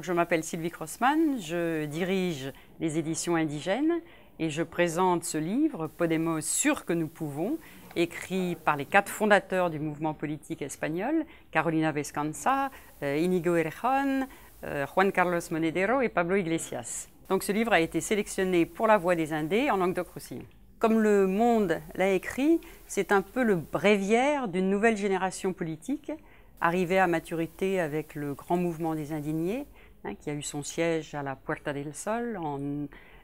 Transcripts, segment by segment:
je m'appelle Sylvie Crossman, je dirige les éditions indigènes et je présente ce livre, Podemos sûr que nous pouvons, écrit par les quatre fondateurs du mouvement politique espagnol, Carolina Vescanza, euh, Inigo Errejón, euh, Juan Carlos Monedero et Pablo Iglesias. Donc ce livre a été sélectionné pour la voix des Indés en langue roussillon Comme le Monde l'a écrit, c'est un peu le bréviaire d'une nouvelle génération politique arrivé à maturité avec le grand mouvement des indignés, hein, qui a eu son siège à la Puerta del Sol en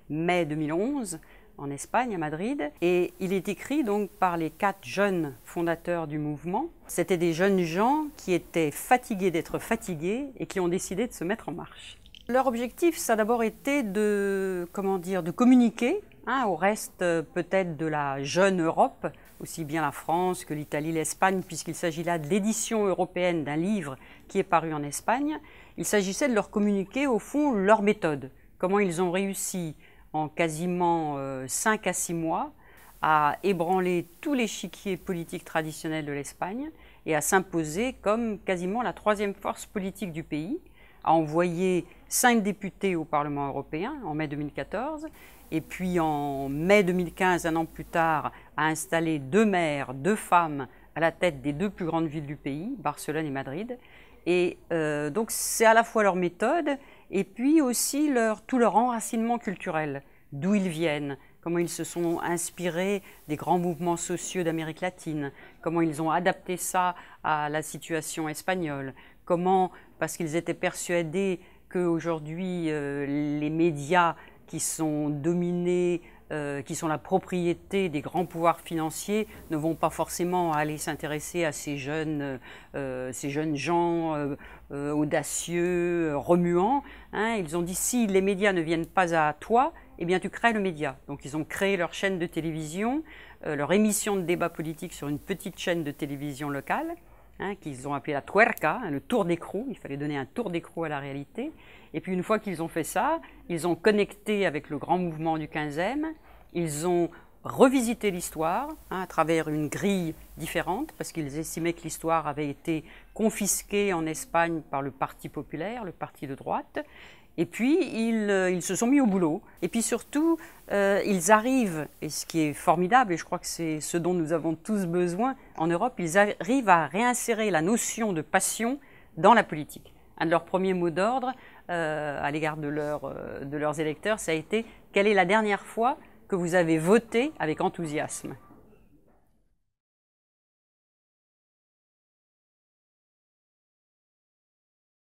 mai 2011 en Espagne, à Madrid. Et il est écrit donc par les quatre jeunes fondateurs du mouvement. C'était des jeunes gens qui étaient fatigués d'être fatigués et qui ont décidé de se mettre en marche. Leur objectif, ça a d'abord été de, comment dire, de communiquer Hein, au reste euh, peut-être de la jeune Europe, aussi bien la France que l'Italie, l'Espagne, puisqu'il s'agit là de l'édition européenne d'un livre qui est paru en Espagne. Il s'agissait de leur communiquer au fond leur méthode, comment ils ont réussi en quasiment 5 euh, à 6 mois à ébranler tous les chiquiers politiques traditionnels de l'Espagne et à s'imposer comme quasiment la troisième force politique du pays a envoyé cinq députés au Parlement européen en mai 2014, et puis en mai 2015, un an plus tard, a installé deux maires, deux femmes à la tête des deux plus grandes villes du pays, Barcelone et Madrid. Et euh, donc c'est à la fois leur méthode et puis aussi leur, tout leur enracinement culturel, d'où ils viennent, comment ils se sont inspirés des grands mouvements sociaux d'Amérique latine, comment ils ont adapté ça à la situation espagnole, comment, parce qu'ils étaient persuadés qu'aujourd'hui euh, les médias qui sont dominés, euh, qui sont la propriété des grands pouvoirs financiers, ne vont pas forcément aller s'intéresser à ces jeunes, euh, gens audacieux, remuants. Hein. Ils ont dit si les médias ne viennent pas à toi, eh bien tu crées le média. Donc ils ont créé leur chaîne de télévision, euh, leur émission de débat politique sur une petite chaîne de télévision locale, hein, qu'ils ont appelée la tuerca, hein, le tour d'écrou. Il fallait donner un tour d'écrou à la réalité. Et puis une fois qu'ils ont fait ça, ils ont connecté avec le grand mouvement du 15e, ils ont revisiter l'histoire hein, à travers une grille différente, parce qu'ils estimaient que l'histoire avait été confisquée en Espagne par le Parti populaire, le parti de droite. Et puis, ils, euh, se sont mis au boulot. Et puis surtout, euh, ils arrivent, et ce qui est formidable, et je crois que c'est ce dont nous avons tous besoin en Europe, ils arrivent à réinsérer la notion de passion dans la politique. Un de leurs premiers mots d'ordre euh, à l'égard de, de leurs électeurs, ça a été quelle est la dernière fois que vous avez voté avec enthousiasme.